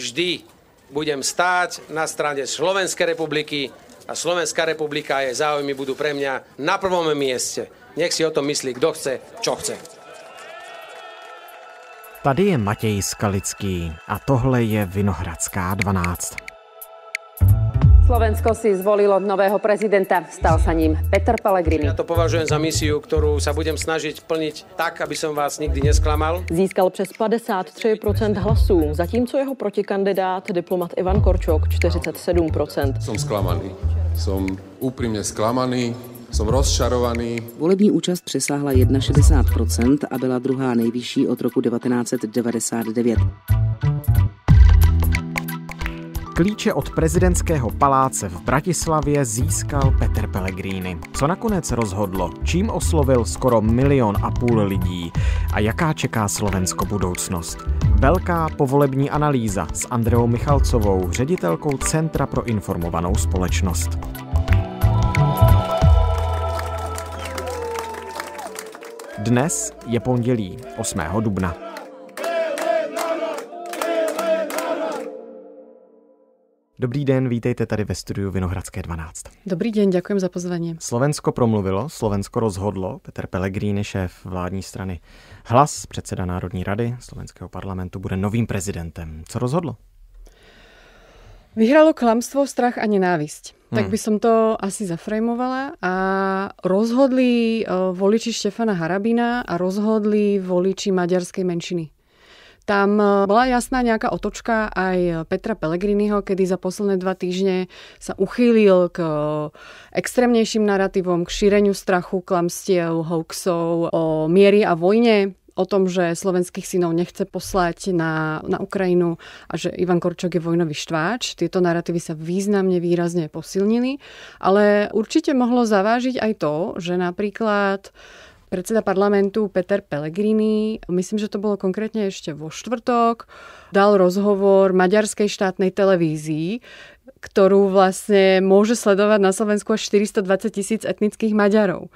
vždy budem stáť na strane Slovenskej republiky a Slovenská republika a jej záujmy budú pre mňa na prvom mieste. Nech si o tom myslí, kto chce, čo chce. Tady je Matěj Skalický a tohle je Vinohradská 12. Slovensko si zvolilo nového prezidenta. Stal sa ním Peter Pellegrini. Ja to považujem za misiu, ktorú sa budem snažiť plniť tak, aby som vás nikdy nesklamal. Získal přes 53% hlasů, zatímco jeho protikandidát, diplomat Ivan Korčok, 47%. Som sklamaný. Som úprimne sklamaný. Som rozčarovaný. Volební účast přesáhla 61% a byla druhá nejvyšší od roku 1999. Klíče od prezidentského paláce v Bratislavě získal Peter Pellegrini. Co nakonec rozhodlo, čím oslovil skoro milion a půl lidí a jaká čeká Slovensko budoucnost? Velká povolební analýza s Andreou Michalcovou, ředitelkou Centra pro informovanou společnost. Dnes je pondělí 8. dubna. Dobrý den, vítejte tady ve studiu Vinohradské 12. Dobrý den, děkuji za pozvání. Slovensko promluvilo, Slovensko rozhodlo. Peter Pellegrini, šéf vládní strany Hlas, předseda Národní rady slovenského parlamentu, bude novým prezidentem. Co rozhodlo? Vyhralo klamstvo, strach a nenávisť. Hmm. Tak by som to asi zafrejmovala. A rozhodli eh, voliči Štefana Harabina a rozhodli voliči maďarskej menšiny. Tam e, bola jasná nejaká otočka aj Petra Pellegriniho, kedy za posledné dva týždne sa uchýlil k e, extrémnejším narratívom, k šíreniu strachu, klamstiev, hoaxov, o miery a vojne o tom, že slovenských synov nechce poslať na, na Ukrajinu a že Ivan Korčok je vojnový štváč. Tieto narratívy sa významne, výrazne posilnili, ale určite mohlo zavážiť aj to, že napríklad predseda parlamentu Peter Pellegrini, myslím, že to bolo konkrétne ešte vo štvrtok, dal rozhovor maďarskej štátnej televízii, ktorú vlastne môže sledovať na Slovensku až 420 tisíc etnických Maďarov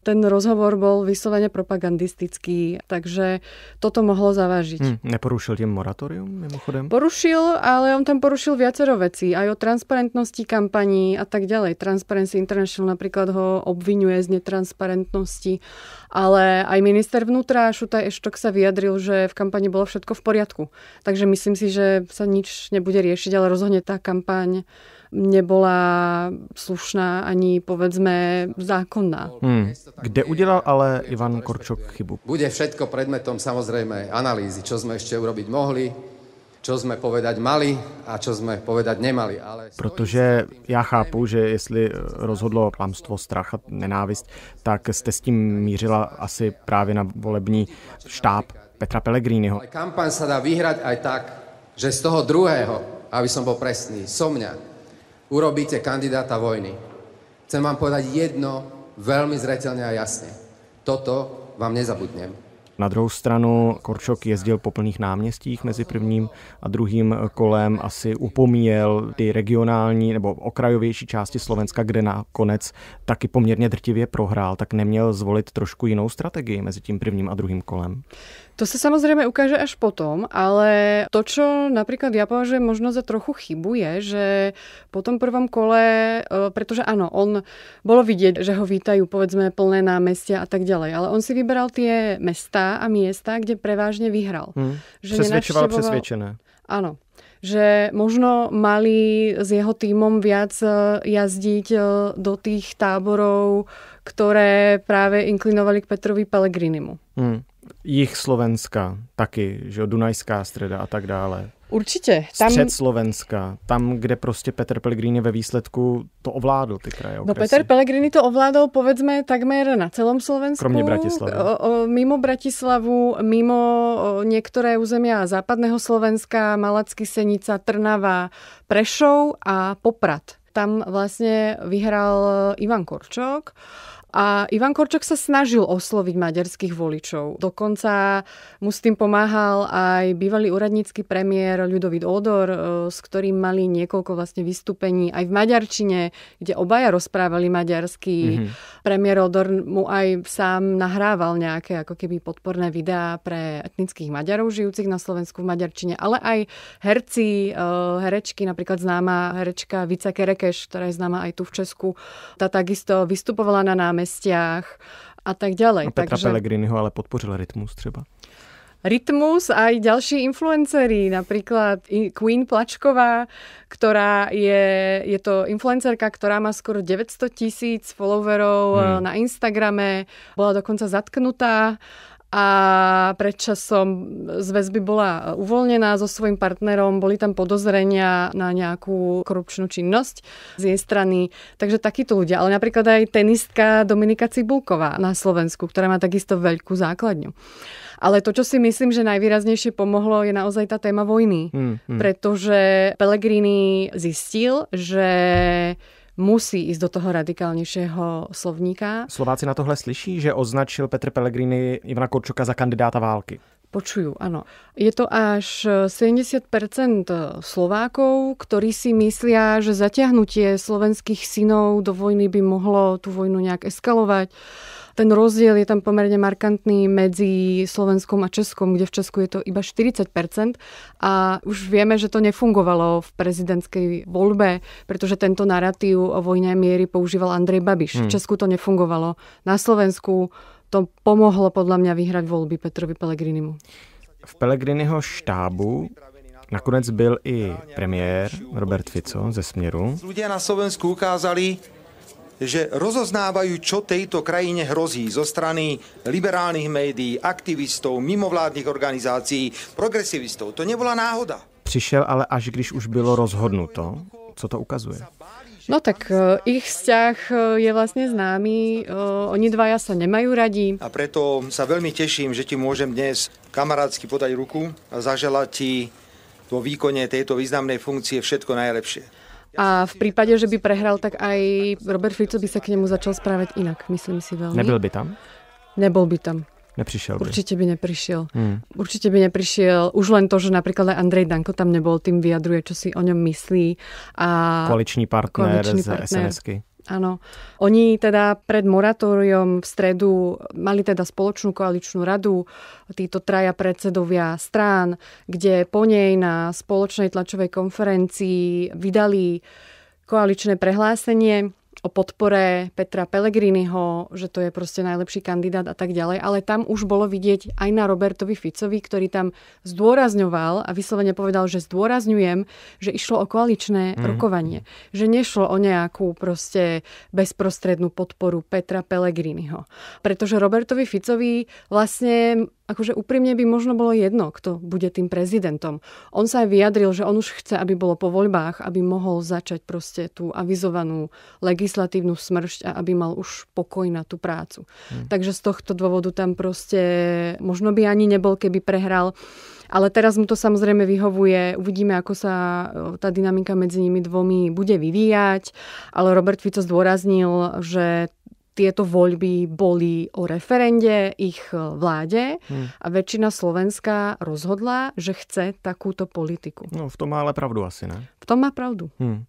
ten rozhovor bol vyslovene propagandistický, takže toto mohlo zavážiť. Hmm, neporušil tým moratórium mimochodem? Porušil, ale on tam porušil viacero vecí, aj o transparentnosti kampaní a tak ďalej. Transparency International napríklad ho obvinuje z netransparentnosti, ale aj minister vnútra Šutaj Eštok sa vyjadril, že v kampani bolo všetko v poriadku. Takže myslím si, že sa nič nebude riešiť, ale rozhodne tá kampaň nebola slušná ani povedzme zákonná. Hmm. Kde udělal ale Ivan Korčok chybu? Bude všetko predmetom samozrejme analýzy, čo sme ešte urobiť mohli, čo sme povedať mali a čo sme povedať nemali. Ale... Protože já chápu, že jestli rozhodlo klamstvo, strach a nenávist, tak jste s tím mířila asi právě na volební štáb Petra Pellegriniho. Kampaň sa dá vyhrať aj tak, že z toho druhého, aby som bol presný, Somňa urobíte kandidáta vojny. Chcem vám povedať jedno veľmi zretelne a jasne. Toto vám nezabudnem. Na druhou stranu Korčok jezdil po plných náměstích mezi prvním a druhým kolem, asi upomíjel ty regionální nebo okrajovější části Slovenska, kde nakonec taky poměrně drtivě prohrál, tak neměl zvolit trošku jinou strategii mezi tím prvním a druhým kolem. To sa samozrejme ukáže až potom, ale to, čo napríklad ja považujem možno za trochu chybu, je, že po tom prvom kole, e, pretože áno, on bolo vidieť, že ho vítajú povedzme plné námestia a tak ďalej, ale on si vyberal tie mestá a miesta, kde prevážne vyhral. Hmm. Že Přesvedčoval přesvědčené. Áno, že možno mali s jeho týmom viac e, jazdiť e, do tých táborov, ktoré práve inklinovali k Petrovi Pellegrinimu. Hmm jich Slovenska taky, že Dunajská středa a tak dále. Určitě. Tam... Střed Slovenska, tam, kde prostě Peter Pellegrini ve výsledku to ovládl ty kraje. No, okresy. No Peter Pellegrini to ovládal, povedzme, takmer na celom Slovensku. Kromě Bratislavy. mimo Bratislavu, mimo některé územia západného Slovenska, Malacky, Senica, Trnava, Prešov a Poprad. Tam vlastně vyhrál Ivan Korčok a Ivan Korčok sa snažil osloviť maďarských voličov. Dokonca mu s tým pomáhal aj bývalý úradnícky premiér Ľudovit Odor, e, s ktorým mali niekoľko vlastne vystúpení aj v maďarčine, kde obaja rozprávali maďarsky. Mm-hmm. Premiér Odor mu aj sám nahrával nejaké ako keby podporné videá pre etnických Maďarov žijúcich na Slovensku v maďarčine, ale aj herci, e, herečky, napríklad známa herečka Vica Kerekeš, ktorá je známa aj tu v Česku, tá takisto vystupovala na námestí námestiach a tak ďalej. A Petra Takže... Pellegriniho ale podpořil rytmus třeba. Rytmus aj ďalší influenceri, napríklad Queen Plačková, ktorá je, je to influencerka, ktorá má skoro 900 tisíc followerov hmm. Eh, na Instagrame, bola dokonca zatknutá a predčasom z väzby bola uvoľnená so svojím partnerom, boli tam podozrenia na nejakú korupčnú činnosť z jej strany. Takže takíto ľudia, ale napríklad aj tenistka Dominika Cibulková na Slovensku, ktorá má takisto veľkú základňu. Ale to, čo si myslím, že najvýraznejšie pomohlo, je naozaj tá téma vojny. Mm, mm. Pretože Pellegrini zistil, že musí ísť do toho radikálnejšieho slovníka. Slováci na tohle slyší, že označil Petr Pellegrini Ivana Korčoka za kandidáta války? Počujú, áno. Je to až 70 Slovákov, ktorí si myslia, že zaťahnutie slovenských synov do vojny by mohlo tú vojnu nejak eskalovať ten rozdiel je tam pomerne markantný medzi Slovenskom a Českom, kde v Česku je to iba 40 a už vieme, že to nefungovalo v prezidentskej voľbe, pretože tento narratív o vojne miery používal Andrej Babiš. Hmm. V Česku to nefungovalo. Na Slovensku to pomohlo podľa mňa vyhrať voľby Petrovi Pelegrinimu. V Pelegriniho štábu nakonec byl i premiér Robert Fico ze Směru. Ľudia na Slovensku ukázali, že rozoznávajú, čo tejto krajine hrozí zo strany liberálnych médií, aktivistov, mimovládnych organizácií, progresivistov. To nebola náhoda. Přišel ale až když už bylo rozhodnuto. Co to ukazuje? No tak e, ich vzťah e, je vlastne známy, e, oni dvaja sa nemajú radi. A preto sa veľmi teším, že ti môžem dnes kamarátsky podať ruku a zaželať ti vo výkone tejto významnej funkcie všetko najlepšie. A v prípade, že by prehral, tak aj Robert Fico by sa k nemu začal správať inak, myslím si veľmi. Nebyl by tam? Nebol by tam. Neprišiel by. Určite by neprišiel. Hmm. Určite by neprišiel. Už len to, že napríklad aj Andrej Danko tam nebol, tým vyjadruje, čo si o ňom myslí. A koaliční partner, partner. z sns Áno. Oni teda pred moratóriom v stredu mali teda spoločnú koaličnú radu, títo traja predsedovia strán, kde po nej na spoločnej tlačovej konferencii vydali koaličné prehlásenie, o podpore Petra Pellegriniho, že to je proste najlepší kandidát a tak ďalej, ale tam už bolo vidieť aj na Robertovi Ficovi, ktorý tam zdôrazňoval a vyslovene povedal, že zdôrazňujem, že išlo o koaličné mm. rokovanie, že nešlo o nejakú proste bezprostrednú podporu Petra Pellegriniho. Pretože Robertovi Ficovi vlastne akože úprimne by možno bolo jedno, kto bude tým prezidentom. On sa aj vyjadril, že on už chce, aby bolo po voľbách, aby mohol začať proste tú avizovanú legislatívnu smršť a aby mal už pokoj na tú prácu. Hmm. Takže z tohto dôvodu tam proste možno by ani nebol, keby prehral. Ale teraz mu to samozrejme vyhovuje. Uvidíme, ako sa e, tá dynamika medzi nimi dvomi bude vyvíjať. Ale Robert Fico zdôraznil, že tieto voľby boli o referende ich e, vláde hmm. a väčšina Slovenska rozhodla, že chce takúto politiku. No v tom má ale pravdu asi, ne? V tom má pravdu. Hmm.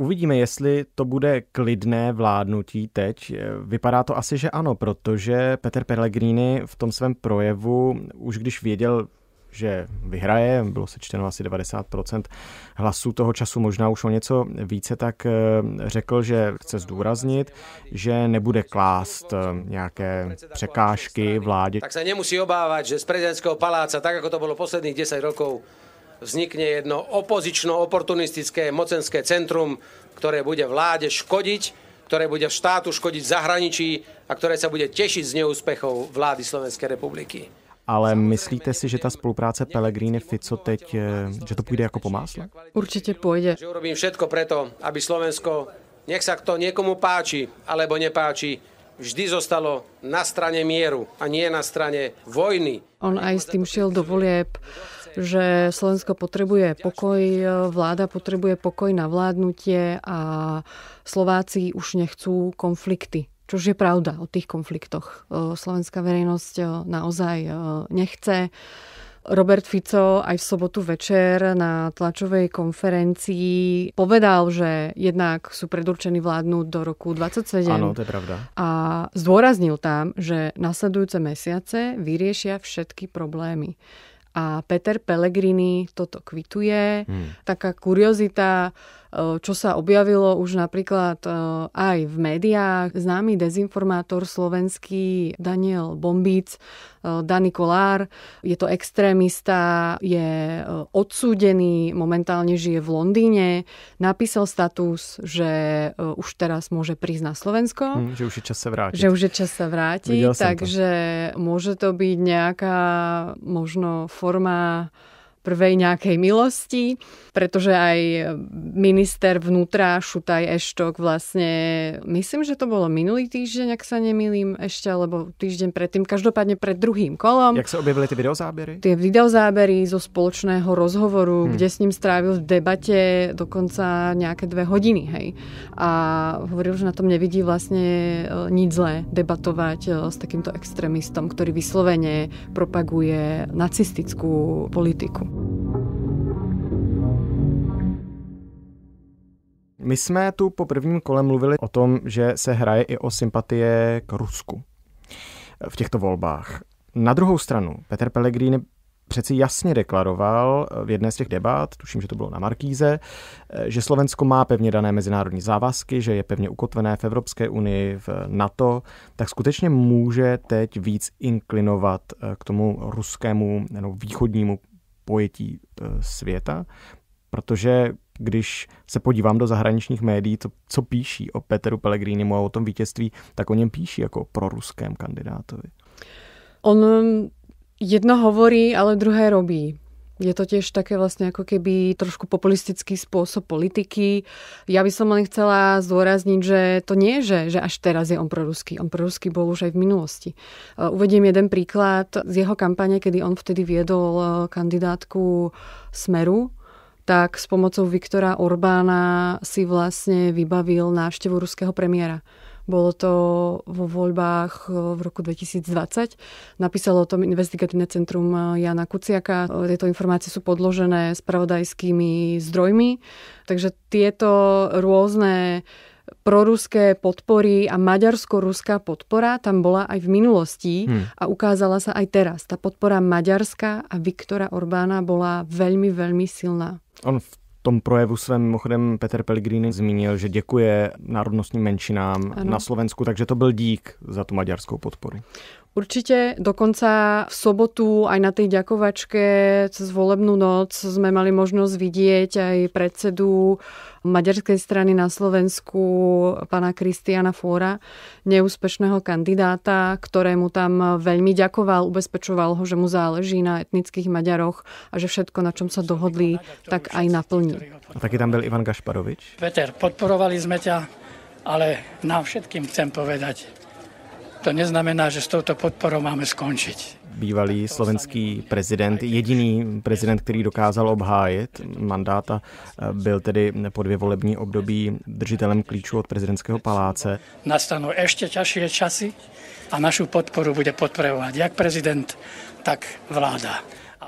Uvidíme, jestli to bude klidné vládnutí teď. E, vypadá to asi, že ano, protože Peter Pellegrini v tom svém projevu, už když věděl, že vyhraje, bylo sečteno asi 90% hlasů toho času, možná už o něco více, tak eh, řekl, že chce zdůraznit, že nebude klást eh, nějaké překážky vládě. Tak se nemusí obávat, že z prezidentského paláca, tak jako to bylo posledních 10 rokov, vznikne jedno opozično-oportunistické mocenské centrum, ktoré bude vláde škodiť, ktoré bude štátu škodiť v zahraničí a ktoré sa bude tešiť z neúspechov vlády Slovenskej republiky ale myslíte si, že ta spolupráce Pelegrini Fico teď, eh, že to půjde jako po másle? Určitě půjde. Že urobím všetko preto, aby Slovensko, nech sa to niekomu páči alebo nepáči, vždy zostalo na strane mieru a nie na strane vojny. On aj s tým šiel do volieb, že Slovensko potrebuje pokoj, vláda potrebuje pokoj na vládnutie a Slováci už nechcú konflikty čo je pravda o tých konfliktoch. E, slovenská verejnosť e, naozaj e, nechce. Robert Fico aj v sobotu večer na tlačovej konferencii povedal, že jednak sú predurčení vládnuť do roku 27. Áno, to je pravda. A zdôraznil tam, že nasledujúce mesiace vyriešia všetky problémy. A Peter Pellegrini toto kvituje. Hmm. Taká kuriozita, Eh, čo sa objavilo už napríklad eh, aj v médiách. Známy dezinformátor slovenský Daniel Bombíc, eh, Dani Kolár, je to extrémista, je odsúdený, momentálne žije v Londýne, napísal status, že už teraz môže prísť na Slovensko. Hm, že už je čas sa vrátiť. Že už je čas sa vrátiť, takže to. môže to byť nejaká možno forma prvej nejakej milosti, pretože aj minister vnútra Šutaj Eštok vlastne, myslím, že to bolo minulý týždeň, ak sa nemýlim ešte, alebo týždeň predtým, každopádne pred druhým kolom. Jak sa objavili tie videozábery? Tie videozábery zo spoločného rozhovoru, hmm. kde s ním strávil v debate dokonca nejaké dve hodiny, hej. A hovoril, že na tom nevidí vlastne e, nič zlé debatovať e, s takýmto extrémistom, ktorý vyslovene propaguje nacistickú politiku. My jsme tu po prvním kole mluvili o tom, že se hraje i o sympatie k Rusku v těchto volbách. Na druhou stranu, Peter Pellegrini přeci jasně deklaroval v jedné z těch debat, tuším, že to bylo na Markíze, že Slovensko má pevně dané mezinárodní závazky, že je pevně ukotvené v Evropské unii, v NATO, tak skutečně může teď víc inklinovat k tomu ruskému nebo východnímu pojetí e, světa, protože když se podívám do zahraničních médií, to, co píší o Peteru Pellegrinimu a o tom vítězství, tak o něm píší jako o proruském kandidátovi. On jedno hovorí, ale druhé robí. Je to tiež také vlastne ako keby trošku populistický spôsob politiky. Ja by som len chcela zdôrazniť, že to nie je, že, že až teraz je on proruský. On proruský bol už aj v minulosti. E, uvediem jeden príklad z jeho kampane, kedy on vtedy viedol e, kandidátku Smeru, tak s pomocou Viktora Orbána si vlastne vybavil návštevu ruského premiéra. Bolo to vo voľbách e, v roku 2020. Napísalo o tom investigatívne centrum e, Jana Kuciaka. E, tieto informácie sú podložené spravodajskými zdrojmi. Takže tieto rôzne proruské podpory a maďarsko-ruská podpora tam bola aj v minulosti hmm. a ukázala sa aj teraz. Tá podpora Maďarska a Viktora Orbána bola veľmi, veľmi silná. On v tom projevu svém mimochodem Peter Pellegrini zmínil, že děkuje národnostním menšinám ano. na Slovensku, takže to byl dík za tu maďarskou podporu. Určite, dokonca v sobotu aj na tej ďakovačke cez volebnú noc sme mali možnosť vidieť aj predsedu maďarskej strany na Slovensku pána Kristiana Fóra, neúspešného kandidáta, ktorému tam veľmi ďakoval, ubezpečoval ho, že mu záleží na etnických Maďaroch a že všetko, na čom sa dohodli, tak aj naplní. A taký tam bol Ivan Gašparovič? Peter, podporovali sme ťa, ale nám všetkým chcem povedať, to neznamená, že s touto podporou máme skončiť bývalý slovenský prezident, jediný prezident, který dokázal obhájit mandáta, e, byl tedy po dvě volební období držitelem klíčů od prezidentského paláce. Nastanou ještě těžší časy a našu podporu bude podporovat jak prezident, tak vláda.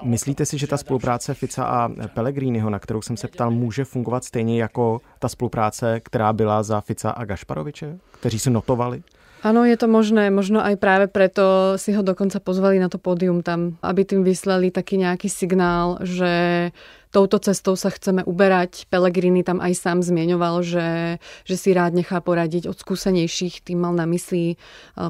Myslíte si, že ta spolupráce Fica a Pellegriniho, na kterou jsem se ptal, může fungovat stejně jako ta spolupráce, která byla za Fica a Gašparoviče, kteří se notovali? Áno, je to možné. Možno aj práve preto si ho dokonca pozvali na to pódium tam, aby tým vyslali taký nejaký signál, že touto cestou sa chceme uberať. Pelegrini tam aj sám zmieňoval, že, že si rád nechá poradiť od skúsenejších. Tým mal na mysli eh,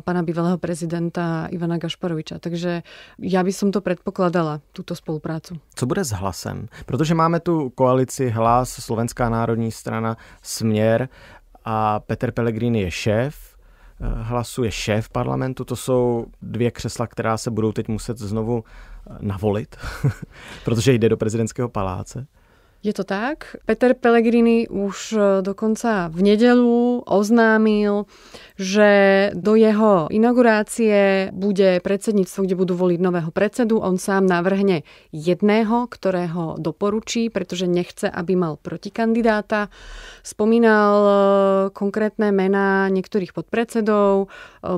pána bývalého prezidenta Ivana Gašparoviča. Takže ja by som to predpokladala, túto spoluprácu. Co bude s hlasem? Protože máme tu koalici Hlas, Slovenská národní strana, Směr a Peter Pellegrini je šéf hlasuje šéf parlamentu, to jsou dvě křesla, která se budou teď muset znovu eh, navolit, protože jde do prezidentského paláce. Je to tak. Peter Pellegrini už eh, dokonca v nedelu oznámil, že do jeho inaugurácie bude predsedníctvo, kde budú voliť nového predsedu. On sám navrhne jedného, ktorého doporučí, pretože nechce, aby mal protikandidáta. Spomínal e, konkrétne mená niektorých podpredsedov, e,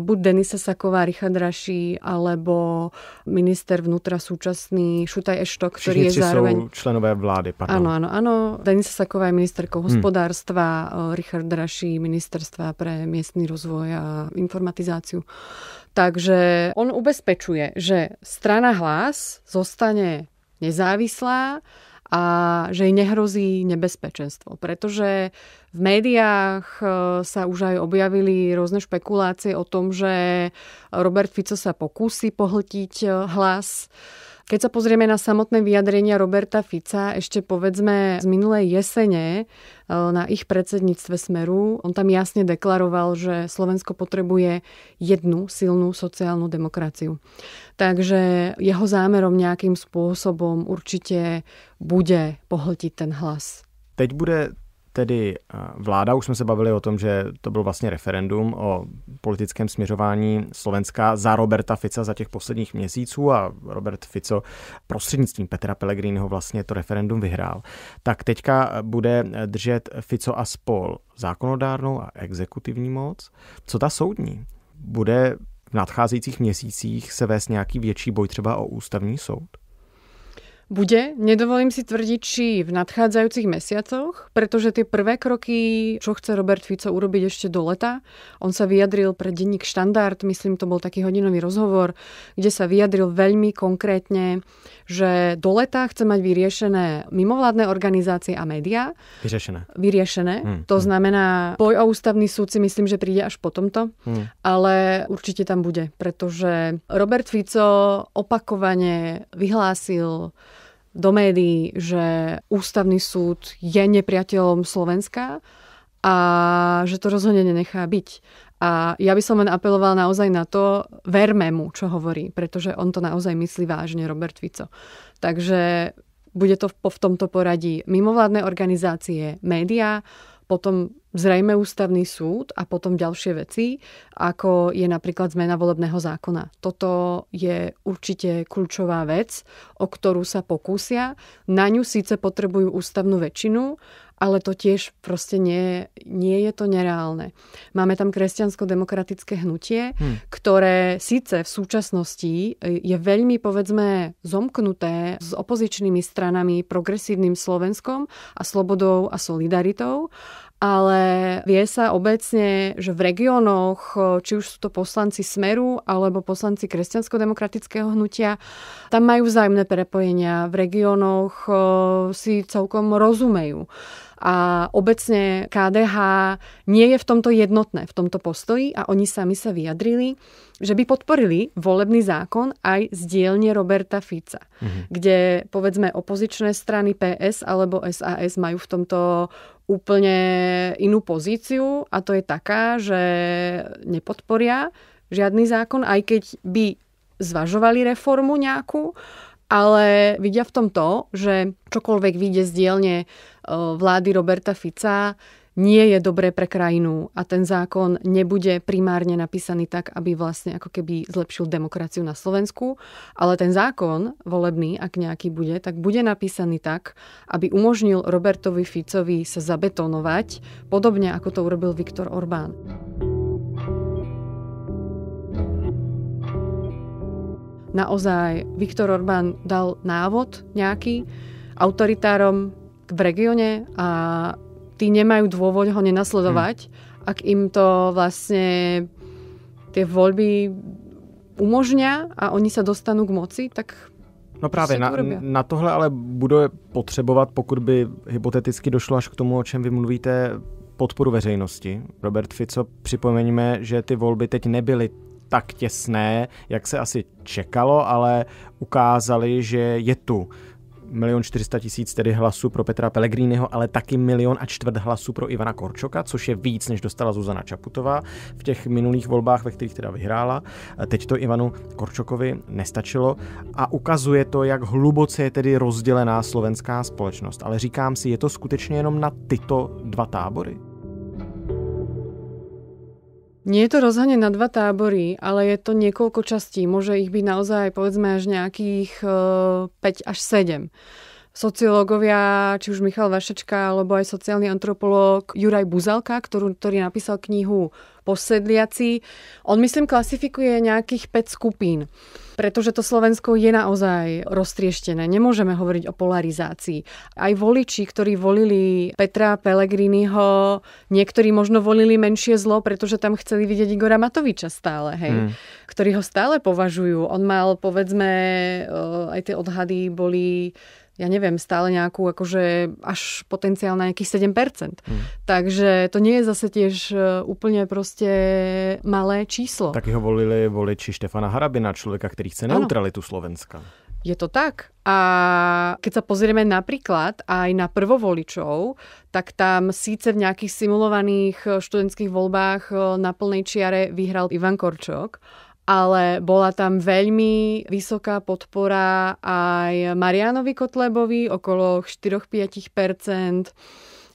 buď Denisa Saková, Richard Raši, alebo minister vnútra súčasný Šutaj Eštok, ktorý Všichni je zároveň... sú členové vlády, pardon. Áno, áno, áno. Denisa Saková je ministerkou hm. hospodárstva, hmm. Richard Raši ministerstva pre miestny rozvoj vývoj a informatizáciu. Takže on ubezpečuje, že strana hlas zostane nezávislá a že jej nehrozí nebezpečenstvo. Pretože v médiách e, sa už aj objavili rôzne špekulácie o tom, že Robert Fico sa pokúsi pohltiť e, hlas keď sa pozrieme na samotné vyjadrenia Roberta Fica, ešte povedzme z minulej jesene e, na ich predsedníctve Smeru, on tam jasne deklaroval, že Slovensko potrebuje jednu silnú sociálnu demokraciu. Takže jeho zámerom nejakým spôsobom určite bude pohltiť ten hlas. Teď bude tedy eh, vláda, už jsme se bavili o tom, že to byl vlastně referendum o politickém směřování Slovenska za Roberta Fica za těch posledních měsíců a Robert Fico prostřednictvím Petra Pellegriniho vlastně to referendum vyhrál. Tak teďka eh, bude držet Fico a spol zákonodárnou a exekutivní moc. Co ta soudní? Bude v nadcházejících měsících se vést nějaký větší boj třeba o ústavní soud? Bude, nedovolím si tvrdiť, či v nadchádzajúcich mesiacoch, pretože tie prvé kroky, čo chce Robert Fico urobiť ešte do leta, on sa vyjadril pre denník štandard, myslím, to bol taký hodinový rozhovor, kde sa vyjadril veľmi konkrétne, že do leta chce mať vyriešené mimovládne organizácie a médiá. Vyriešené. Vyriešené. Hmm. To hm. znamená, boj o ústavný súd si myslím, že príde až po tomto, hmm. ale určite tam bude, pretože Robert Fico opakovane vyhlásil, do médií, že ústavný súd je nepriateľom Slovenska a že to rozhodne nenechá byť. A ja by som len apelovala naozaj na to, verme mu, čo hovorí, pretože on to naozaj myslí vážne, Robert Vico. Takže bude to v, v tomto poradí mimovládne organizácie, médiá, potom zrejme ústavný súd a potom ďalšie veci, ako je napríklad zmena volebného zákona. Toto je určite kľúčová vec, o ktorú sa pokúsia. Na ňu síce potrebujú ústavnú väčšinu, ale to tiež proste nie, nie je to nereálne. Máme tam kresťansko-demokratické hnutie, hmm. ktoré síce v súčasnosti e, je veľmi, povedzme, zomknuté s opozičnými stranami, progresívnym Slovenskom a Slobodou a Solidaritou, ale vie sa obecne, že v regiónoch, či už sú to poslanci Smeru alebo poslanci kresťansko-demokratického hnutia, tam majú vzájomné prepojenia. V regiónoch eh, si celkom rozumejú a obecne KDH nie je v tomto jednotné, v tomto postoji a oni sami sa vyjadrili, že by podporili volebný zákon aj z dielne Roberta Fica, mhm. kde povedzme opozičné strany PS alebo SAS majú v tomto úplne inú pozíciu a to je taká, že nepodporia žiadny zákon, aj keď by zvažovali reformu nejakú, ale vidia v tom to, že čokoľvek vyjde z dielne e, vlády Roberta Fica, nie je dobré pre krajinu a ten zákon nebude primárne napísaný tak, aby vlastne ako keby zlepšil demokraciu na Slovensku, ale ten zákon volebný, ak nejaký bude, tak bude napísaný tak, aby umožnil Robertovi Ficovi sa zabetonovať, podobne ako to urobil Viktor Orbán. naozaj Viktor Orbán dal návod nejaký autoritárom v regióne a tí nemajú dôvod ho nenasledovať, hmm. ak im to vlastne tie voľby umožňa a oni se dostanou k moci, tak No právě, na, na tohle ale bude potřebovat, pokud by hypoteticky došlo až k tomu, o čem vy mluvíte, podporu veřejnosti. Robert Fico, připomeňme, že ty volby teď nebyly tak těsné, jak se asi čekalo, ale ukázali, že je tu milion 400 tisíc tedy hlasů pro Petra Pellegriniho, ale taky milion a čtvrt hlasů pro Ivana Korčoka, což je víc, než dostala Zuzana Čaputová v těch minulých volbách, ve kterých teda vyhrála. Teď to Ivanu Korčokovi nestačilo a ukazuje to, jak hluboce je tedy rozdělená slovenská společnost. Ale říkám si, je to skutečně jenom na tyto dva tábory? Nie je to rozhane na dva tábory, ale je to niekoľko častí. Môže ich byť naozaj povedzme až nejakých 5 eh, až 7 sociológovia, či už Michal Vašečka, alebo aj sociálny antropológ Juraj Buzalka, ktorú, ktorý napísal knihu Posedliaci. On, myslím, klasifikuje nejakých 5 skupín, pretože to Slovensko je naozaj roztrieštené. Nemôžeme hovoriť o polarizácii. Aj voliči, ktorí volili Petra Pellegriniho, niektorí možno volili menšie zlo, pretože tam chceli vidieť Igora Matoviča stále, hej, hmm. ktorí ho stále považujú. On mal, povedzme, eh, aj tie odhady boli ja neviem, stále nejakú, akože až potenciál na nejakých 7%. Hmm. Takže to nie je zase tiež e, úplne proste malé číslo. Taky ho volili voliči Štefana Harabina, človeka, ktorý chce neutralitu Slovenska. Je to tak. A keď sa pozrieme napríklad aj na prvovoličov, tak tam síce v nejakých simulovaných študentských voľbách e, na plnej čiare vyhral Ivan Korčok, ale bola tam veľmi vysoká podpora aj Marianovi Kotlebovi, okolo 4-5%,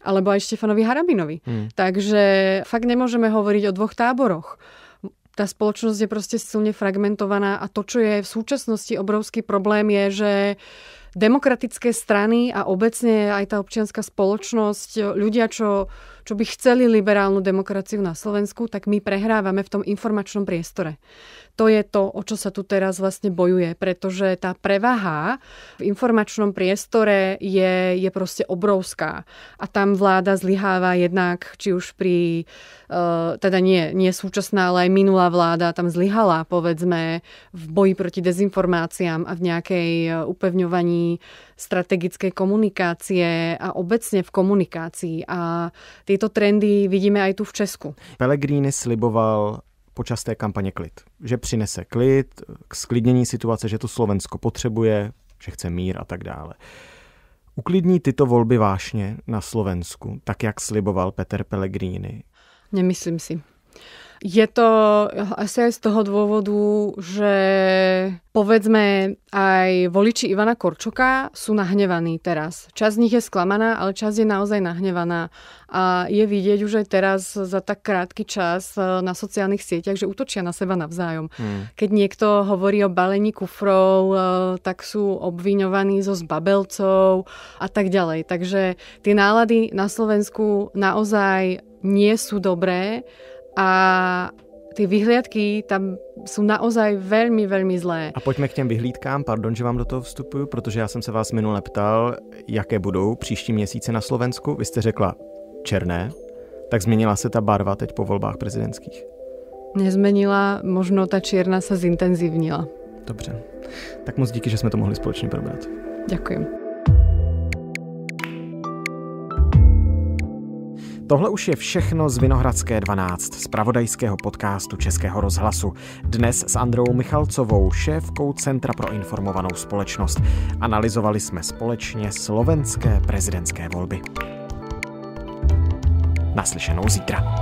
alebo aj Štefanovi Harabinovi. Hmm. Takže fakt nemôžeme hovoriť o dvoch táboroch. Tá spoločnosť je proste silne fragmentovaná a to, čo je v súčasnosti obrovský problém, je, že demokratické strany a obecne aj tá občianská spoločnosť, ľudia, čo, čo by chceli liberálnu demokraciu na Slovensku, tak my prehrávame v tom informačnom priestore. To je to, o čo sa tu teraz vlastne bojuje, pretože tá prevaha v informačnom priestore je, je proste obrovská. A tam vláda zlyháva jednak, či už pri, eh, teda nie, nie súčasná, ale aj minulá vláda tam zlyhala, povedzme, v boji proti dezinformáciám a v nejakej eh, upevňovaní strategickej komunikácie a obecně v komunikácii. A tyto trendy vidíme aj tu v Česku. Pelegrini sliboval počas té kampaně klid. Že přinese klid k sklidnění situace, že to Slovensko potřebuje, že chce mír a tak dále. Uklidní tyto volby vášně na Slovensku, tak jak sliboval Peter Pellegrini? Nemyslím si. Je to asi aj z toho dôvodu, že povedzme aj voliči Ivana Korčoka sú nahnevaní teraz. Časť z nich je sklamaná, ale časť je naozaj nahnevaná. A je vidieť už aj teraz za tak krátky čas e, na sociálnych sieťach, že útočia na seba navzájom. Hmm. Keď niekto hovorí o balení kufrov, e, tak sú obviňovaní zo zbabelcov a tak ďalej. Takže tie nálady na Slovensku naozaj nie sú dobré a tie vyhliadky tam sú naozaj veľmi, veľmi zlé. A pojďme k těm vyhlídkám, pardon, že vám do toho vstupuju, protože já jsem se vás minule ptal, jaké budou příští měsíce na Slovensku. Vy jste řekla černé, tak změnila se ta barva teď po volbách prezidentských? Nezmenila, možno ta čierna se zintenzívnila. Dobře, tak moc díky, že jsme to mohli společně probrat. Ďakujem. Tohle už je všechno z Vinohradské 12, z pravodajského podcastu Českého rozhlasu. Dnes s Androu Michalcovou, šéfkou Centra pro informovanou společnost. Analyzovali jsme společně slovenské prezidentské volby. Naslyšenou zítra.